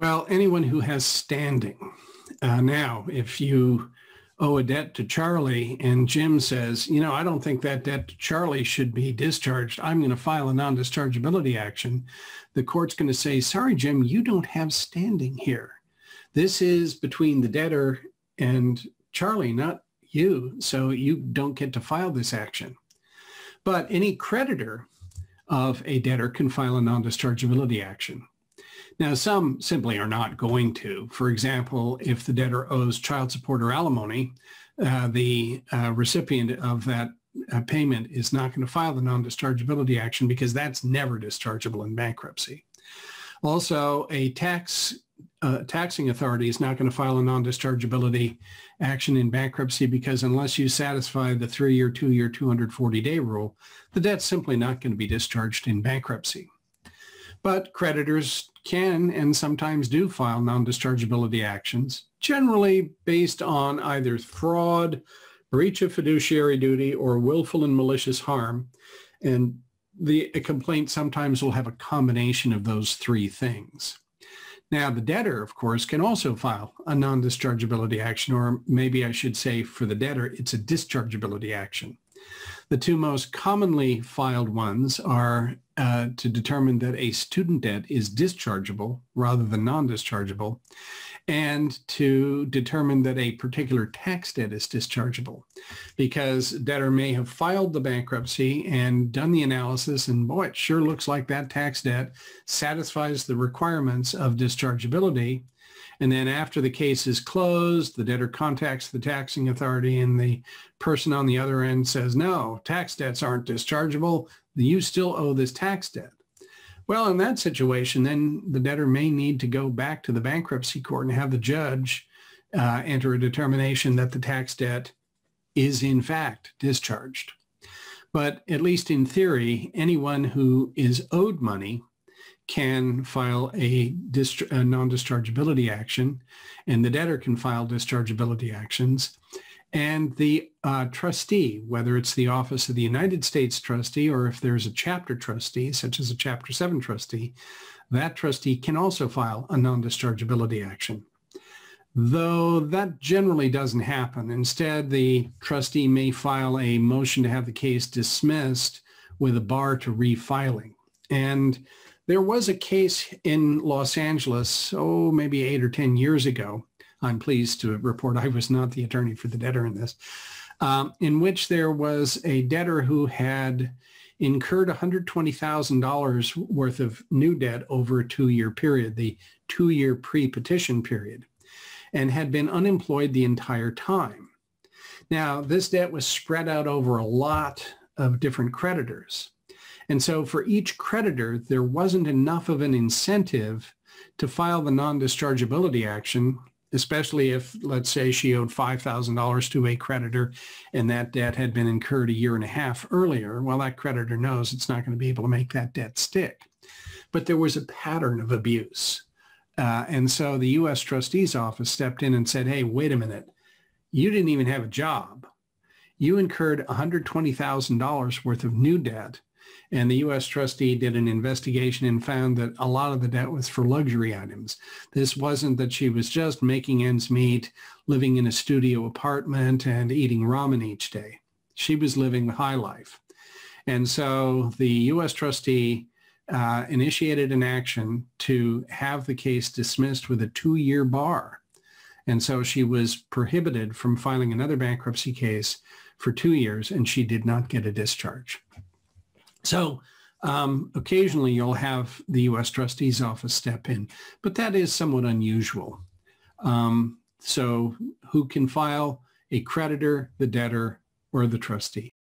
Well, anyone who has standing. Uh, now, if you owe a debt to Charlie and Jim says, you know, I don't think that debt to Charlie should be discharged. I'm going to file a non-dischargeability action. The court's going to say, sorry, Jim, you don't have standing here. This is between the debtor and Charlie, not you. So you don't get to file this action. But any creditor of a debtor can file a non-dischargeability action. Now, some simply are not going to. For example, if the debtor owes child support or alimony, uh, the uh, recipient of that uh, payment is not going to file the non-dischargeability action because that's never dischargeable in bankruptcy. Also, a tax uh, taxing authority is not going to file a non-dischargeability action in bankruptcy because unless you satisfy the three-year, two-year, 240-day rule, the debt's simply not going to be discharged in bankruptcy. But creditors can and sometimes do file non-dischargeability actions, generally based on either fraud, breach of fiduciary duty, or willful and malicious harm. And the complaint sometimes will have a combination of those three things. Now, the debtor, of course, can also file a non-dischargeability action, or maybe I should say for the debtor, it's a dischargeability action. The two most commonly filed ones are uh, to determine that a student debt is dischargeable rather than non-dischargeable, and to determine that a particular tax debt is dischargeable because debtor may have filed the bankruptcy and done the analysis and boy, it sure looks like that tax debt satisfies the requirements of dischargeability. And then after the case is closed, the debtor contacts the taxing authority and the person on the other end says, no, tax debts aren't dischargeable. You still owe this tax debt. Well, in that situation, then the debtor may need to go back to the bankruptcy court and have the judge uh, enter a determination that the tax debt is in fact discharged. But at least in theory, anyone who is owed money can file a, a non-dischargeability action and the debtor can file dischargeability actions and the uh, trustee, whether it's the Office of the United States trustee or if there's a chapter trustee, such as a Chapter 7 trustee, that trustee can also file a non-dischargeability action. Though that generally doesn't happen. Instead, the trustee may file a motion to have the case dismissed with a bar to refiling. And there was a case in Los Angeles, oh, maybe eight or 10 years ago, I'm pleased to report I was not the attorney for the debtor in this, um, in which there was a debtor who had incurred $120,000 worth of new debt over a two-year period, the two-year pre-petition period, and had been unemployed the entire time. Now, this debt was spread out over a lot of different creditors. And so for each creditor, there wasn't enough of an incentive to file the non-dischargeability action especially if, let's say, she owed $5,000 to a creditor and that debt had been incurred a year and a half earlier, well, that creditor knows it's not going to be able to make that debt stick. But there was a pattern of abuse. Uh, and so the U.S. Trustee's Office stepped in and said, hey, wait a minute. You didn't even have a job. You incurred $120,000 worth of new debt and the U.S. trustee did an investigation and found that a lot of the debt was for luxury items. This wasn't that she was just making ends meet, living in a studio apartment and eating ramen each day. She was living the high life. And so the U.S. trustee uh, initiated an action to have the case dismissed with a two-year bar. And so she was prohibited from filing another bankruptcy case for two years, and she did not get a discharge. So um, occasionally you'll have the U.S. Trustee's Office step in, but that is somewhat unusual. Um, so who can file? A creditor, the debtor, or the trustee.